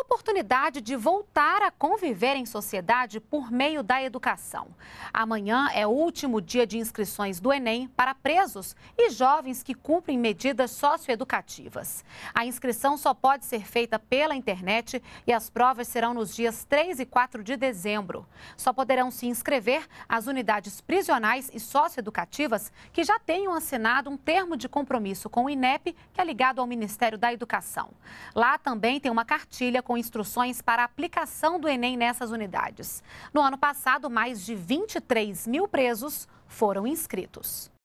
oportunidade de voltar a conviver em sociedade por meio da educação. Amanhã é o último dia de inscrições do Enem para presos e jovens que cumprem medidas socioeducativas. A inscrição só pode ser feita pela internet e as provas serão nos dias 3 e 4 de dezembro. Só poderão se inscrever as unidades prisionais e socioeducativas que já tenham assinado um termo de compromisso com o INEP, que é ligado ao Ministério da Educação. Lá também tem uma cartilha com instruções para a aplicação do Enem nessas unidades. No ano passado, mais de 23 mil presos foram inscritos.